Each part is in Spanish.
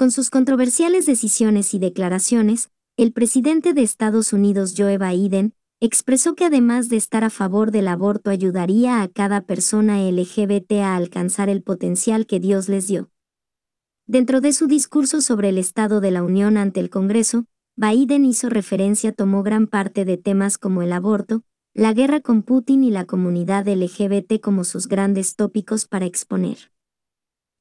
Con sus controversiales decisiones y declaraciones, el presidente de Estados Unidos Joe Biden expresó que además de estar a favor del aborto ayudaría a cada persona LGBT a alcanzar el potencial que Dios les dio. Dentro de su discurso sobre el Estado de la Unión ante el Congreso, Biden hizo referencia tomó gran parte de temas como el aborto, la guerra con Putin y la comunidad LGBT como sus grandes tópicos para exponer.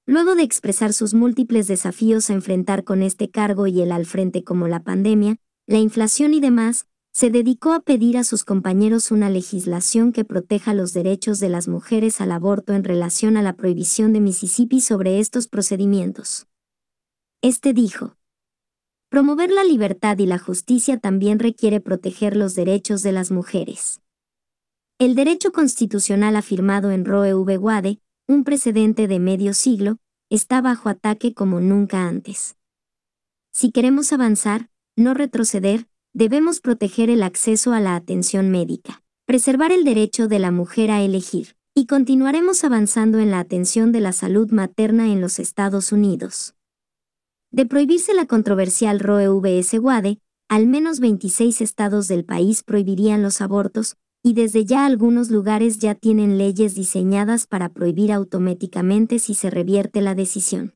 Luego de expresar sus múltiples desafíos a enfrentar con este cargo y el al frente como la pandemia, la inflación y demás, se dedicó a pedir a sus compañeros una legislación que proteja los derechos de las mujeres al aborto en relación a la prohibición de Mississippi sobre estos procedimientos. Este dijo, Promover la libertad y la justicia también requiere proteger los derechos de las mujeres. El derecho constitucional afirmado en Roe v. Wade un precedente de medio siglo, está bajo ataque como nunca antes. Si queremos avanzar, no retroceder, debemos proteger el acceso a la atención médica, preservar el derecho de la mujer a elegir, y continuaremos avanzando en la atención de la salud materna en los Estados Unidos. De prohibirse la controversial Roe vs. Wade, al menos 26 estados del país prohibirían los abortos, y desde ya algunos lugares ya tienen leyes diseñadas para prohibir automáticamente si se revierte la decisión.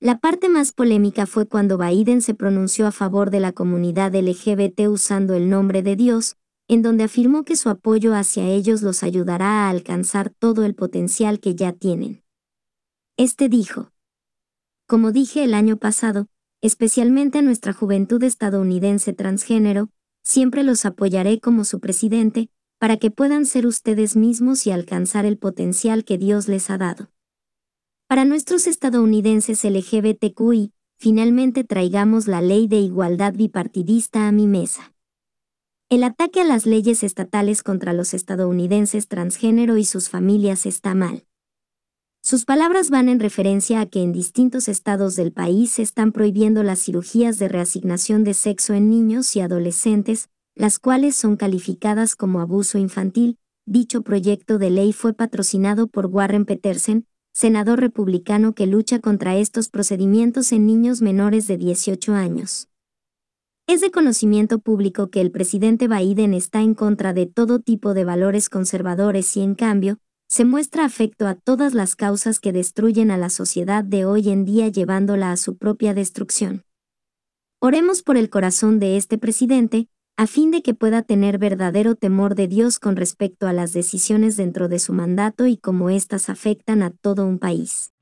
La parte más polémica fue cuando Biden se pronunció a favor de la comunidad LGBT usando el nombre de Dios, en donde afirmó que su apoyo hacia ellos los ayudará a alcanzar todo el potencial que ya tienen. Este dijo, Como dije el año pasado, especialmente a nuestra juventud estadounidense transgénero, siempre los apoyaré como su presidente, para que puedan ser ustedes mismos y alcanzar el potencial que Dios les ha dado. Para nuestros estadounidenses LGBTQI, finalmente traigamos la ley de igualdad bipartidista a mi mesa. El ataque a las leyes estatales contra los estadounidenses transgénero y sus familias está mal. Sus palabras van en referencia a que en distintos estados del país se están prohibiendo las cirugías de reasignación de sexo en niños y adolescentes, las cuales son calificadas como abuso infantil. Dicho proyecto de ley fue patrocinado por Warren Petersen, senador republicano que lucha contra estos procedimientos en niños menores de 18 años. Es de conocimiento público que el presidente Biden está en contra de todo tipo de valores conservadores y en cambio, se muestra afecto a todas las causas que destruyen a la sociedad de hoy en día llevándola a su propia destrucción. Oremos por el corazón de este presidente, a fin de que pueda tener verdadero temor de Dios con respecto a las decisiones dentro de su mandato y cómo éstas afectan a todo un país.